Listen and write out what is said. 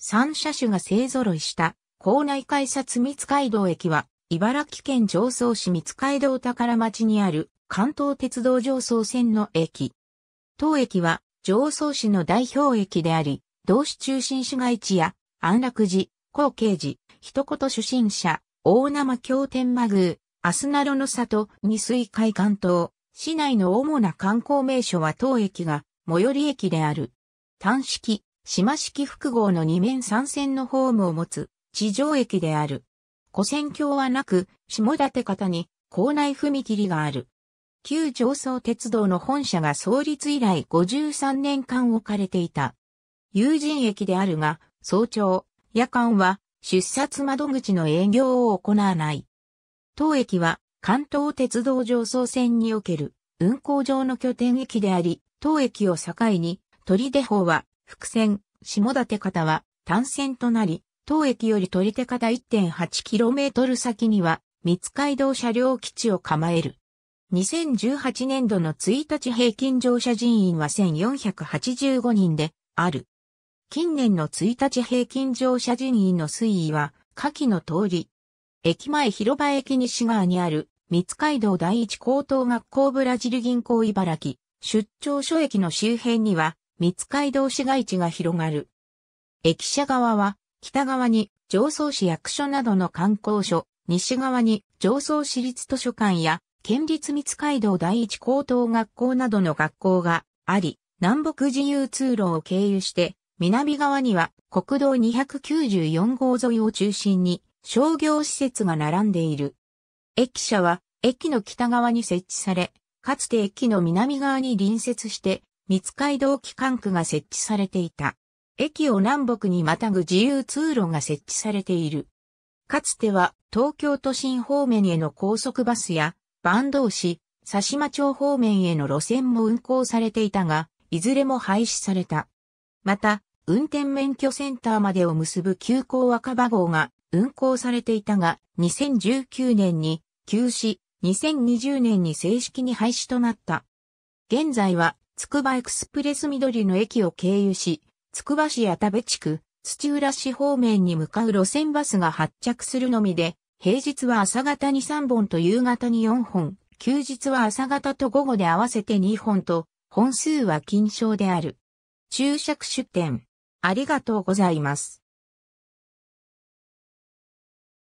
3車種が勢揃いした校内改札三街道駅は茨城県常総市三街道宝町にある関東鉄道常総線の駅。当駅は常総市の代表駅であり、同市中心市街地や安楽寺、高慶寺、一言出身者、大生京天満宮、アスナロの里、二水海関東、市内の主な観光名所は当駅が最寄り駅である。単式、島式複合の2面3線のホームを持つ地上駅である。古線橋はなく、下館方に校内踏切がある。旧上層鉄道の本社が創立以来53年間置かれていた。友人駅であるが、早朝、夜間は出札窓口の営業を行わない。当駅は関東鉄道上層線における運行上の拠点駅であり、当駅を境に、鳥出法は伏線、下立方は単線となり、当駅より取り手方 1.8km 先には、三街道車両基地を構える。2018年度の1日平均乗車人員は1485人である。近年の1日平均乗車人員の推移は、下記の通り。駅前広場駅西側にある、三街道第一高等学校ブラジル銀行茨城、出張所駅の周辺には、三街道市街地が広がる。駅舎側は、北側に上層市役所などの観光所、西側に上層市立図書館や県立三街道第一高等学校などの学校があり、南北自由通路を経由して、南側には国道294号沿いを中心に商業施設が並んでいる。駅舎は駅の北側に設置され、かつて駅の南側に隣接して三街道機関区が設置されていた。駅を南北にまたぐ自由通路が設置されている。かつては東京都心方面への高速バスや坂東市、佐島町方面への路線も運行されていたが、いずれも廃止された。また、運転免許センターまでを結ぶ急行若葉号が運行されていたが、2019年に休止、2020年に正式に廃止となった。現在はつくばエクスプレス緑の駅を経由し、つくば市田部地区、土浦市方面に向かう路線バスが発着するのみで、平日は朝方に3本と夕方に4本、休日は朝方と午後で合わせて2本と、本数は均賞である。注釈出典。ありがとうございます。